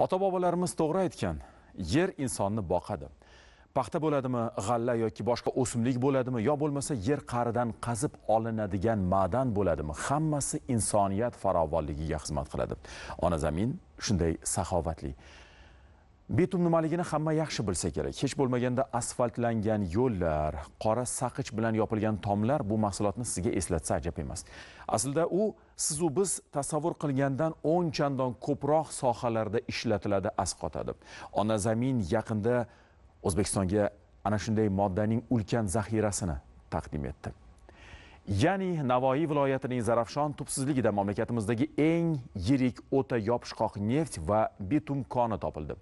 ota bobolarimiz to'g'ri aytgan yer insonni boqadi paxta bo'ladimi g'alla yoki boshqa o'simlik bo'ladimi yo bo'lmasa yer qa'ridan qazib olinadigan ma'dan bo'ladimi hammasi insoniyat farovonligiga xizmat qiladi ona zamin shunday saxovatli bitum nimaligini hamma yaxshi bilsa kerak hech bo'lmaganda asfaltlangan yo'llar qora saqich bilan yopilgan tomlar bu mahsulotni sizga eslatsa ajab emas aslida u sizu biz tasavvur qilgandan o'n chandon ko'proq sohalarda ishlatiladi asqotadi ona zamin yaqinda o'zbekistonga ana shunday moddaning ulkan zaxirasini taqdim etdi ya'ni navoiy viloyatining zarafshon tubsizligida mamlakatimizdagi eng yirik o'ta yopishqoq neft va bitum koni topildi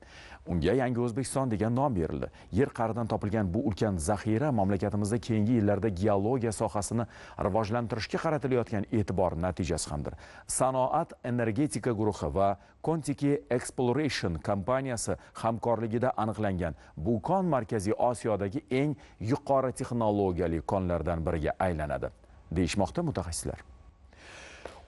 unga yangi o'zbekiston degan nom berildi yer qa'ridan topilgan bu ulkan zaxira mamlakatimizda keyingi yillarda geologiya sohasini rivojlantirishga qaratilayotgan e'tibor natijasi hamdir sanoat energetika guruhi va kontiki exploration kompaniyasi hamkorligida aniqlangan bu kon markaziy osiyodagi eng yuqori texnologiyali konlardan biriga aylanadi deyishmoqda mutaxassislar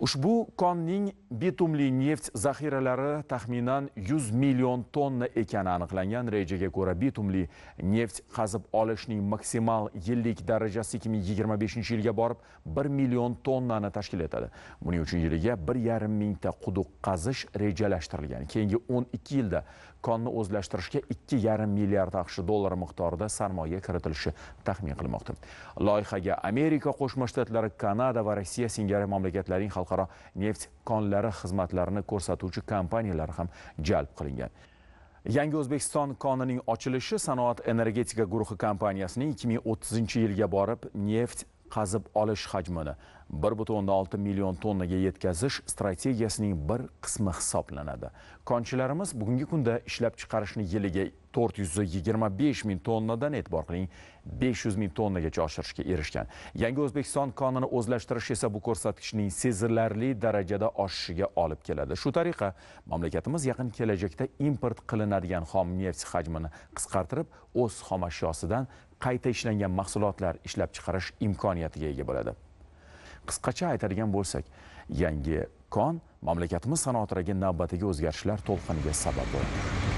ushbu konning bitumli neft zaxiralari taxminan 100 million tonna ekani aniqlangan rejaga ko'ra bitumli neft qazib olishning maksimal yillik darajasi 2025 yilga borib 1 million tonnani tashkil etadi buning uchun yiliga 1,5 mingta quduq qazish rejalashtirilgan keyingi 12 yilda konni o'zlashtirishga 2,5 milliard aqsh dollari miqdorida sarmoya kiritilishi taxmin qilinmoqda loyihaga amerika qo'shma shtatlari kanada va rossiya singari mamlakatlarning xalqaro xalqaro neft konlari xizmatlarini ko'rsatuvchi kompaniyalar ham jalb qilingan yangi o'zbekiston konining ochilishi sanoat energetika guruhi kompaniyasining 2030 yilga borib neft qazib olish hajmini 1.6 million tonnaga yetkazish strategiyasining bir qismi hisoblanadi konchilarimiz bugungi kunda ishlab chiqarishni yiliga to'rt yuz yigirma besh ming tonnadan e'tibor qiling besh yuz ming tonnagacha oshirishga erishgan yangi o'zbekiston konini o'zlashtirish esa bu ko'rsatkichning sezilarli darajada oshishiga olib keladi shu tariqa mamlakatimiz yaqin kelajakda import qilinadigan xom neft hajmini qisqartirib o'z xomashyosidan qayta ishlangan mahsulotlar ishlab chiqarish imkoniyatiga ega bo'ladi qisqacha aytadigan bo'lsak yangi kon mamlakatimiz sanoatidagi navbatdagi o'zgarishlar to'lqiniga sabab bo'ladi